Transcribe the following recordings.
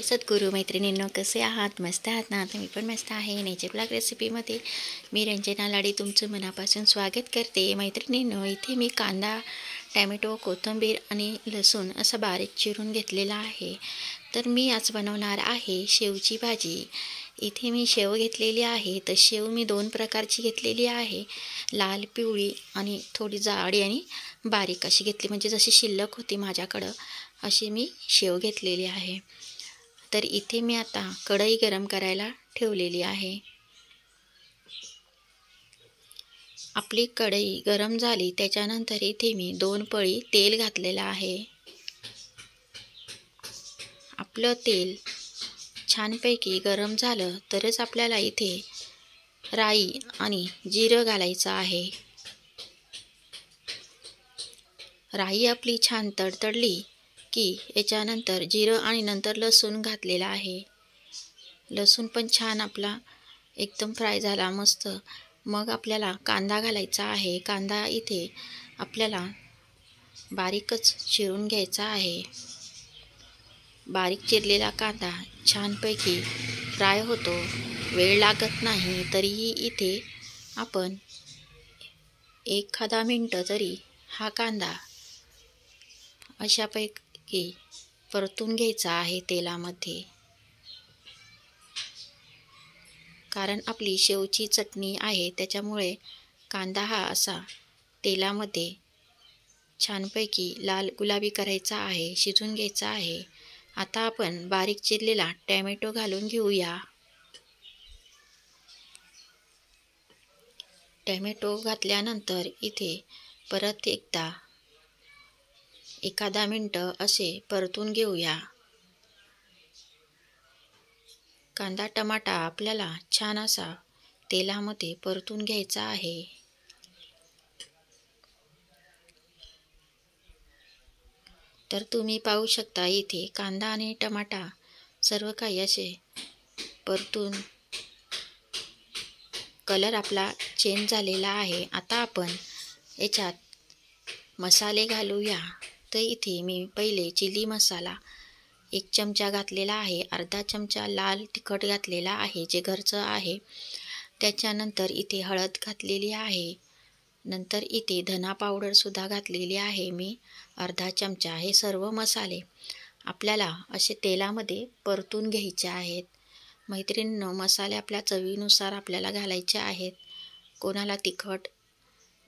हे सद्गुरू मैत्रिणींनो कसे आहात मस्त आहात ना आता मी पण मस्त आहे नेचे ब्लॉग रेसिपीमध्ये मी रंजना लाडी तुमचं मनापासून स्वागत करते मैत्रिणींनो इथे मी कांदा टॅमॅटो कोथिंबीर आणि लसूण असं बारीक चिरून घेतलेला आहे तर मी आज बनवणार आहे शेवची भाजी इथे मी शेव घेतलेली आहे तर शेव मी दोन प्रकारची घेतलेली आहे लाल पिवळी आणि थोडी जाडी आणि बारीक अशी घेतली म्हणजे जशी शिल्लक होती माझ्याकडं अशी मी शेव घेतलेली आहे तर इथे मी आता कढई गरम करायला ठेवलेली आहे आपली कढई गरम झाली त्याच्यानंतर इथे मी दोन पळी तेल घातलेलं आहे आपलं तेल छानपैकी गरम झालं तरच आपल्याला इथे राई आणि जिरं घालायचं आहे राई आपली छान तडतडली की याच्यानंतर जिरं आणि नंतर लसूण घातलेला आहे लसूण पण छान आपला एकदम फ्राय झाला मस्त मग आपल्याला कांदा घालायचा आहे कांदा इथे आपल्याला बारीकच चिरून घ्यायचा आहे बारीक चिरलेला कांदा छानपैकी फ्राय होतो वेळ लागत नाही तरीही इथे आपण एखादा मिनटं तरी हा कांदा अशापैकी की परतून घ्यायचा आहे तेलामध्ये कारण आपली शेवची चटणी आहे त्याच्यामुळे कांदा हा असा तेलामध्ये छानपैकी लाल गुलाबी करायचा आहे शिजून घ्यायचा आहे आता आपण बारीक चिरलेला टॅमॅटो घालून घेऊया टॅमॅटो घातल्यानंतर इथे परत एकदा एखादा मिनटं असे परतून घेऊया कांदा टमाटा आपल्याला छान असा तेलामध्ये परतून घ्यायचा आहे तर तुम्ही पाहू शकता इथे कांदा आणि टमाटा सर्व काही असे परतून कलर आपला चेंज झालेला आहे आता आपण याच्यात मसाले घालूया तर इथे मी पहिले चिली मसाला एक चमचा घातलेला आहे अर्धा चमचा लाल तिखट घातलेला आहे जे घरचं आहे त्याच्यानंतर इथे हळद घातलेली आहे नंतर इथे धना पावडरसुद्धा घातलेली आहे मी अर्धा चमचा हे सर्व मसाले आपल्याला असे तेलामध्ये परतून घ्यायचे आहेत मैत्रिणीनं मसाले आपल्या चवीनुसार आपल्याला घालायचे आहेत कोणाला तिखट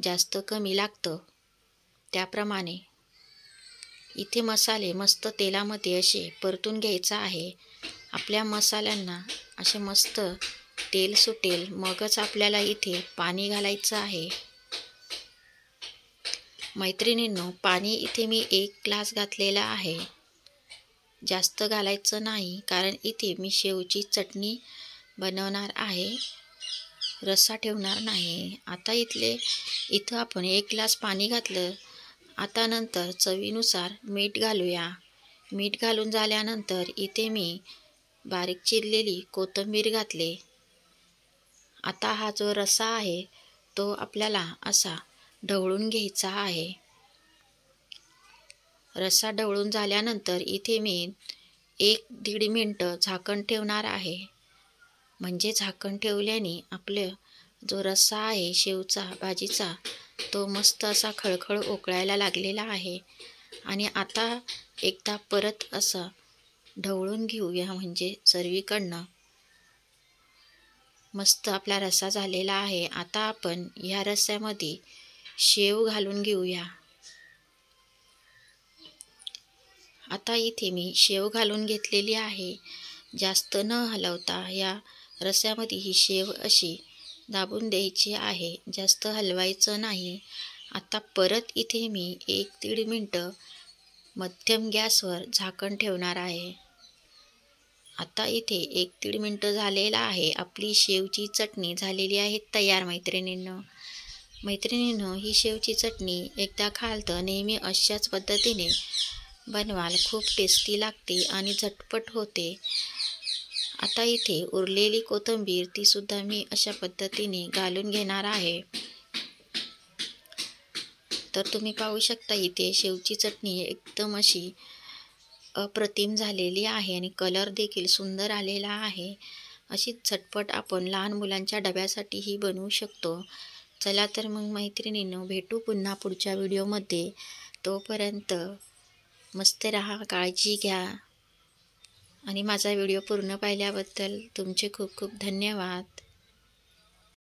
जास्त कमी लागतं त्याप्रमाणे इथे मसाले मस्त तेलामध्ये असे परतून घ्यायचं आहे आपल्या मसाल्यांना असे मस्त तेल सुटेल मगच आपल्याला इथे पाणी घालायचं आहे मैत्रिणींनो पाणी इथे मी एक ग्लास घातलेला आहे जास्त घालायचं नाही कारण इथे मी शेवची चटणी बनवणार आहे रस्सा ठेवणार नाही आता इथले इथं आपण एक ग्लास पाणी घातलं आता नंतर चवीनुसार मीठ घालूया मीठ घालून झाल्यानंतर इथे मी बारीक चिरलेली कोथिंबीर घातली आता हा जो रसा आहे तो आपल्याला असा ढवळून घ्यायचा आहे रसा ढवळून झाल्यानंतर इथे मी एक दीड मिनटं झाकण ठेवणार आहे म्हणजे झाकण ठेवल्याने आपलं जो रस्सा आहे शेवचा भाजीचा तो मस्त असा खळखळ उकळायला लागलेला आहे आणि आता एकदा परत असं ढवळून घेऊया म्हणजे सर्वीकडनं मस्त आपला रसा झालेला आहे आता आपण ह्या रस्यामध्ये शेव घालून घेऊया आता इथे मी शेव घालून घेतलेली आहे जास्त न हलवता या रस्यामध्ये ही शेव अशी दाबून द्यायची आहे जास्त हलवायचं नाही आता परत इथे मी एक दीड मिनटं मध्यम गॅसवर झाकण ठेवणार आहे आता इथे एक दीड मिनटं झालेला आहे आपली शेवची चटणी झालेली आहे तयार मैत्रिणींनं मैत्रिणींनो ही शेवची चटणी एकदा खाल तर नेहमी अशाच पद्धतीने बनवाल खूप टेस्टी लागते आणि झटपट होते आता इथे उरलेली कोथिंबीर तीसुद्धा मी अशा पद्धतीने घालून घेणार आहे तर तुम्ही पाहू शकता इथे शेवची चटणी एकदम अशी अप्रतिम झालेली आहे आणि कलर देखील सुंदर आलेला आहे अशी झटपट आपण लहान मुलांच्या डब्यासाठीही बनवू शकतो चला तर मग मैत्रिणीनं भेटू पुन्हा पुढच्या व्हिडिओमध्ये तोपर्यंत मस्त रहा काळजी घ्या आणि माझा व्हिडिओ पूर्ण पाहिल्याबद्दल तुमचे खूप खूप धन्यवाद